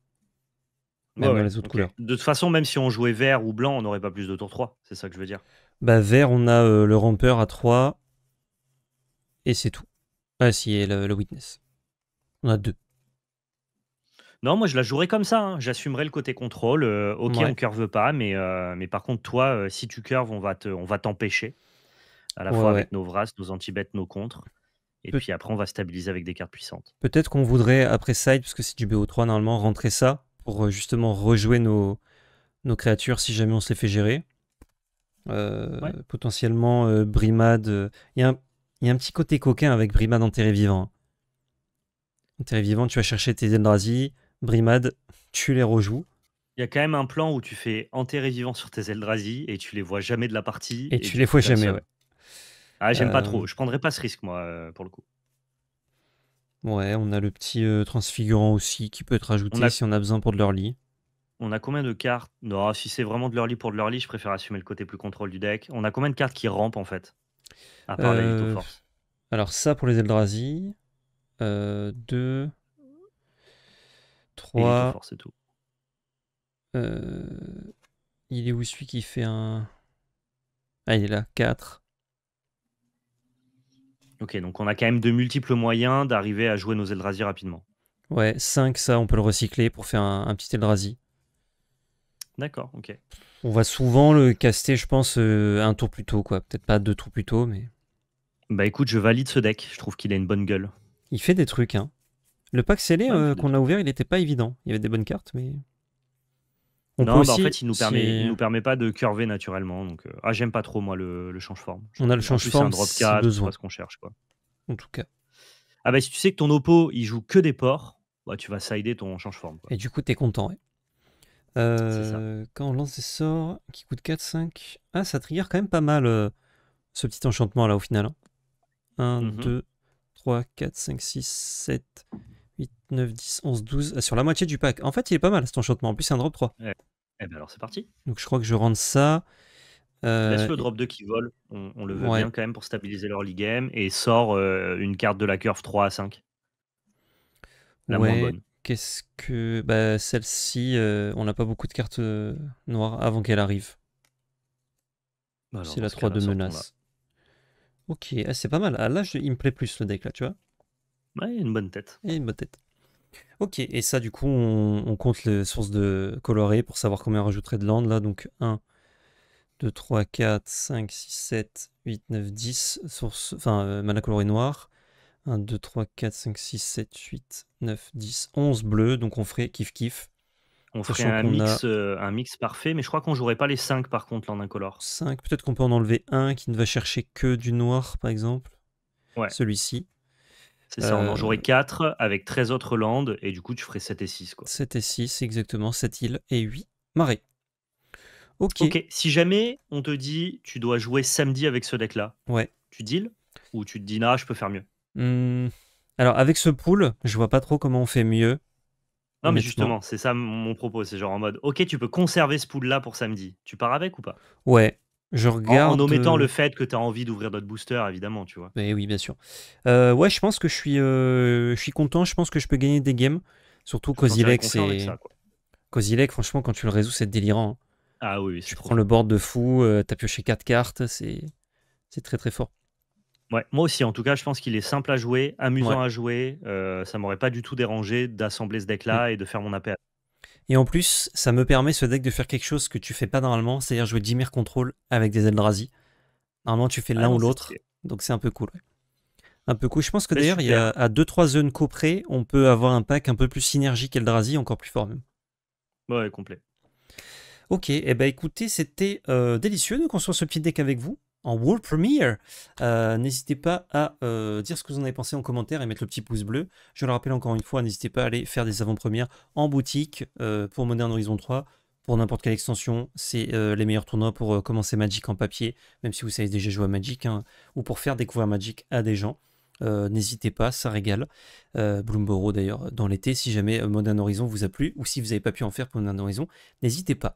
Même les autres couleurs. De toute façon, même si on jouait vert ou blanc, on n'aurait pas plus de tour 3. C'est ça que je veux dire. Bah, vert, on a euh, le rampeur à 3. Et c'est tout. Ah, si, et le, le witness. On a deux. Non, moi je la jouerai comme ça. Hein. J'assumerai le côté contrôle. Euh, ok, on curve pas, mais, euh, mais par contre, toi, euh, si tu curves, on va te, t'empêcher. À la fois avec nos vras, nos anti-bêtes, nos contres. Et puis après, on va stabiliser avec des cartes puissantes. Peut-être qu'on voudrait, après side, parce que c'est du BO3 normalement, rentrer ça pour justement rejouer nos, nos créatures si jamais on se fait gérer. Potentiellement, Brimade. Il y, y, a un petit côté coquin avec Brimade enterré vivant. Hein. Enterré vivant, tu vas chercher tes Eldrazi, Brimade, tu les rejoues. Il y a quand même un plan où tu fais enterrer vivant sur tes Eldrazi et tu les vois jamais de la partie. Et, tu les vois jamais, ouais. Ah, j'aime pas trop. Euh. Je prendrais pas ce risque, moi, euh, pour le coup. Ouais, on a le petit euh, transfigurant aussi qui peut être ajouté si on a besoin pour de leur lit. On a combien de cartes Non, si c'est vraiment de leur lit pour de leur je préfère assumer le côté plus contrôle du deck. On a combien de cartes qui rampent en fait À part la les Force. Alors, ça pour les Eldrazi. 2, euh, 3. Euh, il est où celui qui fait un. Ah, il est là, 4. Ok, donc on a quand même de multiples moyens d'arriver à jouer nos Eldrazi rapidement. Ouais, 5, ça, on peut le recycler pour faire un, petit Eldrazi. D'accord, ok. On va souvent le caster, je pense, euh, un tour plus tôt, quoi. Peut-être pas deux tours plus tôt, mais. Bah écoute, je valide ce deck. Je trouve qu'il a une bonne gueule. Il fait des trucs, hein. Le pack scellé euh, qu'on a ouvert, il n'était pas évident. Il y avait des bonnes cartes, mais. non, en fait, il nous permet, nous permet pas de curver naturellement. Donc, euh, ah, j'aime pas trop moi le, change forme. On a le change forme, c'est un drop c'est ce qu'on cherche, quoi. En tout cas. Ah bah si tu sais que ton oppo il joue que des ports, bah tu vas sider ton change forme. Et du coup, t'es content. Euh, quand on lance des sorts qui coûtent 4, 5. Ah, ça trigger quand même pas mal ce petit enchantement là au final. 1, hein. 2, 3, 4, 5, 6, 7, 8, 9, 10, 11, 12. sur la moitié du pack. En fait, il est pas mal cet enchantement. En plus, c'est un drop 3. Eh ben alors, c'est parti. Donc, je crois que je rentre ça. Euh... Laisse le drop 2 qui vole. On, le veut bien quand même pour stabiliser leur game. Et sort euh, une carte de la curve 3 à 5. La Qu'est-ce que. Bah, Celle-ci, euh, on n'a pas beaucoup de cartes euh, noires avant qu'elle arrive. Bah, c'est la 3 de menace. Ok, ah, c'est pas mal. Ah, là, il me plaît plus le deck, là, tu vois. Ouais, il a une bonne tête. Et une bonne tête. Ok, et ça, du coup, on, compte les sources de coloré pour savoir combien on rajouterait de land, là. Donc 1, 2, 3, 4, 5, 6, 7, 8, 9, 10 source, enfin, euh, mana coloré noir. 1, 2, 3, 4, 5, 6, 7, 8, 9, 10, 11 bleus. Donc on ferait kiff kiff. On ferait un, mix, euh, un mix parfait, mais je crois qu'on jouerait pas les 5 par contre là en incolore. 5, peut-être qu'on peut en enlever un qui ne va chercher que du noir par exemple. Ouais. Celui-ci. C'est ça, on en euh, jouerait 4 avec 13 autres landes et du coup tu ferais 7 et 6. Quoi. 7 et 6, exactement, 7 îles et 8 marées. Ok. si jamais on te dit tu dois jouer samedi avec ce deck là, ouais. tu deals ou tu te dis là ah, je peux faire mieux mmh. Alors avec ce pool, je vois pas trop comment on fait mieux. Non, mais justement, c'est ça mon propos. C'est genre en mode, ok, tu peux conserver ce pool-là pour samedi. Tu pars avec ou pas Ouais, je regarde. En, omettant le euh, fait que tu as envie d'ouvrir d'autres boosters, évidemment, tu vois. Mais oui, bien sûr. Euh, ouais, je pense que je suis, euh, je suis content. Je pense que je peux gagner des games. Surtout Kozilek, c'est. franchement, quand tu le résous, c'est délirant. Hein. Ah oui, Tu prends le board de fou, t'as pioché 4 cartes, c'est très très fort moi aussi, en tout cas, je pense qu'il est simple à jouer, amusant à jouer. Euh, ça m'aurait pas du tout dérangé d'assembler ce deck-là mm. et de faire mon APA. Et en plus, ça me permet ce deck de faire quelque chose que tu fais pas normalement, c'est-à-dire jouer Dimir contrôle avec des Eldrazi. Normalement, tu fais ah l'un ou l'autre, donc c'est un peu cool. Un peu cool. Je pense que d'ailleurs, il y a à 2-3 zones coprées, on peut avoir un pack un peu plus synergique Eldrazi, encore plus fort même. Ouais, complet. Ok, et eh ben, écoutez, c'était euh, délicieux de construire ce petit deck avec vous en World Premiere. Euh, n'hésitez pas à euh, dire ce que vous en avez pensé en commentaire et mettre le petit pouce bleu. Je le rappelle encore une fois, n'hésitez pas à aller faire des avant-premières en boutique euh, pour Modern Horizon 3, pour n'importe quelle extension. C'est les meilleurs tournois pour commencer Magic en papier, même si vous savez déjà jouer à Magic, hein, ou pour faire découvrir Magic à des gens. N'hésitez pas, ça régale. Bloomborough d'ailleurs dans l'été, si jamais Modern Horizon vous a plu, ou si vous n'avez pas pu en faire pour Modern Horizon, n'hésitez pas.